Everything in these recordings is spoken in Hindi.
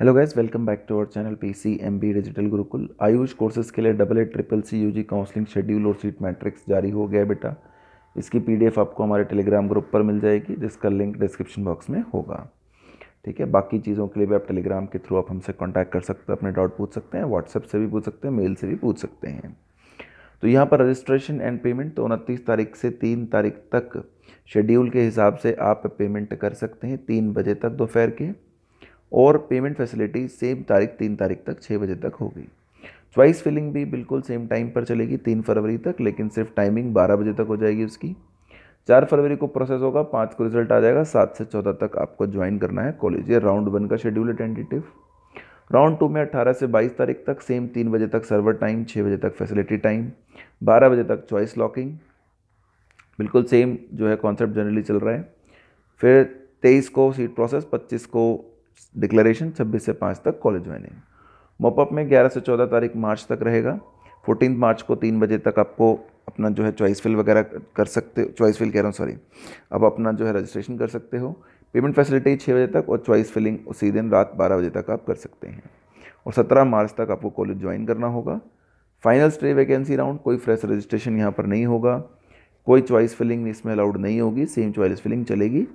hello guys welcome back to our channel P C M B digital Gurukul Ayush courses के लिए double A triple C U G counselling schedule और सीट मैट्रिक्स जारी हो गया बेटा इसकी पीडीएफ आपको हमारे टेलीग्राम ग्रुप पर मिल जाएगी जिसका लिंक डिस्क्रिप्शन बॉक्स में होगा ठीक है बाकी चीज़ों के लिए भी आप टेलीग्राम के थ्रू आप हमसे कॉन्टैक्ट कर सकते हैं अपने डाउट पूछ सकते हैं व्हाट्सएप से भी पूछ सकते हैं मेल से भी पूछ सकते हैं तो यहाँ पर रजिस्ट्रेशन एंड पेमेंट तो उनतीस तारीख से तीन तारीख तक शेड्यूल के हिसाब से आप पेमेंट कर सकते हैं तीन बजे तक दोपहर के और पेमेंट फैसिलिटी सेम तारीख तीन तारीख तक छः बजे तक होगी च्वाइस फिलिंग भी बिल्कुल सेम टाइम पर चलेगी तीन फरवरी तक लेकिन सिर्फ टाइमिंग बारह बजे तक हो जाएगी उसकी चार फरवरी को प्रोसेस होगा पाँच को रिजल्ट आ जाएगा सात से चौदह तक आपको ज्वाइन करना है कॉलेज ये राउंड वन का शेड्यूल है टेंटेटिव राउंड टू में अट्ठारह से बाईस तारीख तक सेम तीन बजे तक सर्वर टाइम छः बजे तक फैसिलिटी टाइम बारह बजे तक चॉइस लॉकिंग बिल्कुल सेम जो है कॉन्सेप्ट जनरली चल रहा है फिर तेईस को सीट प्रोसेस पच्चीस को डिक्लेरेशन 26 से 5 तक कॉलेज ज्वाइनिंग मॉपअप में 11 से 14 तारीख मार्च तक रहेगा फोर्टीन मार्च को तीन बजे तक आपको अपना जो है चॉइस फिल वगैरह कर सकते हो चॉइस फिल कह रहा हूँ सॉरी अब अपना जो है रजिस्ट्रेशन कर सकते हो पेमेंट फैसिलिटी छः बजे तक और चॉइस फिलिंग उसी दिन रात बारह बजे तक आप कर सकते हैं और सत्रह मार्च तक आपको कॉलेज ज्वाइन करना होगा फाइनल स्टे वैकेंसी राउंड कोई फ्रेश रजिस्ट्रेशन यहाँ पर नहीं होगा कोई चॉइस फिलिंग इसमें अलाउड नहीं होगी सेम चॉइस फिलिंग चलेगी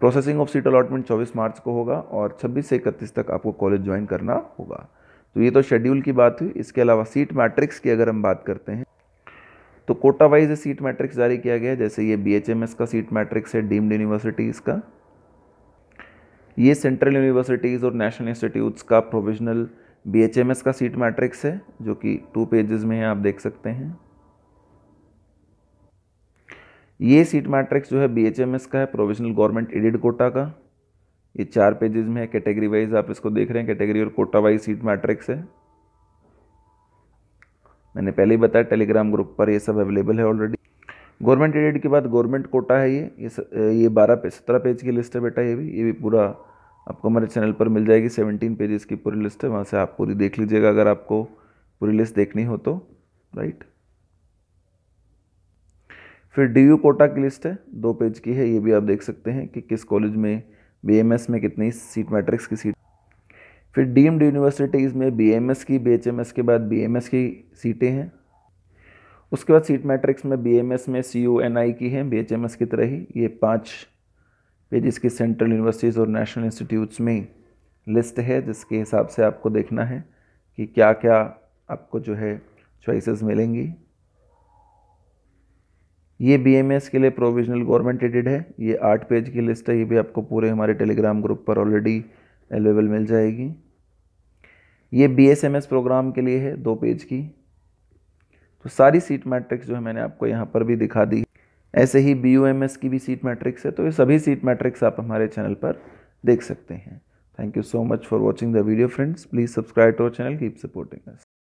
processing of seat allotment 24 March को होगा और 26 से इकतीस तक आपको कॉलेज ज्वाइन करना होगा तो ये तो शेड्यूल की बात हुई इसके अलावा सीट मैट्रिक्स की अगर हम बात करते हैं तो कोटा वाइज सीट मैट्रिक्स जारी किया गया है जैसे ये बी का सीट मैट्रिक्स है डीम्ड यूनिवर्सिटीज़ का ये सेंट्रल यूनिवर्सिटीज़ और नेशनल इंस्टीट्यूट्स का प्रोविजनल बी का सीट मैट्रिक्स है जो कि टू पेजेस में है आप देख सकते हैं ये सीट मैट्रिक्स जो है बी का है प्रोविजनल गवर्नमेंट एडिड कोटा का ये चार पेजेस में है कैटेगरी वाइज आप इसको देख रहे हैं कैटेगरी और कोटा वाइज सीट मैट्रिक्स है मैंने पहले ही बताया टेलीग्राम ग्रुप पर ये सब अवेलेबल है ऑलरेडी गवर्नमेंट एडिड के बाद गवर्नमेंट कोटा है ये ये, ये बारह पे सत्रह पेज की लिस्ट है बेटा ये भी ये भी पूरा आपको हमारे चैनल पर मिल जाएगी सेवनटीन पेजेस की पूरी लिस्ट है वहाँ से आप पूरी देख लीजिएगा अगर आपको पूरी लिस्ट देखनी हो तो राइट फिर डी कोटा की लिस्ट है दो पेज की है ये भी आप देख सकते हैं कि किस कॉलेज में बी में कितनी सीट मैट्रिक्स की सीट फिर डीम्ड यूनिवर्सिटीज़ में बी की बी के बाद बी की सीटें हैं उसके बाद सीट मैट्रिक्स में बी में सी यू एन आई की हैं एस की तरह ही ये पाँच पेजेस की सेंट्रल यूनिवर्सिटीज़ और नेशनल इंस्टीट्यूट्स में लिस्ट है जिसके हिसाब से आपको देखना है कि क्या क्या आपको जो है चॉइसेस मिलेंगी ये बीएमएस के लिए प्रोविजनल गवर्नमेंट एडिड है ये आठ पेज की लिस्ट है ये भी आपको पूरे हमारे टेलीग्राम ग्रुप पर ऑलरेडी अवेलेबल मिल जाएगी ये बीएसएमएस प्रोग्राम के लिए है दो पेज की तो सारी सीट मैट्रिक्स जो है मैंने आपको यहाँ पर भी दिखा दी ऐसे ही बी की भी सीट मैट्रिक्स है तो ये सभी सीट मैट्रिक्स आप हमारे चैनल पर देख सकते हैं thank you so much for watching the video friends please subscribe to our channel keep supporting us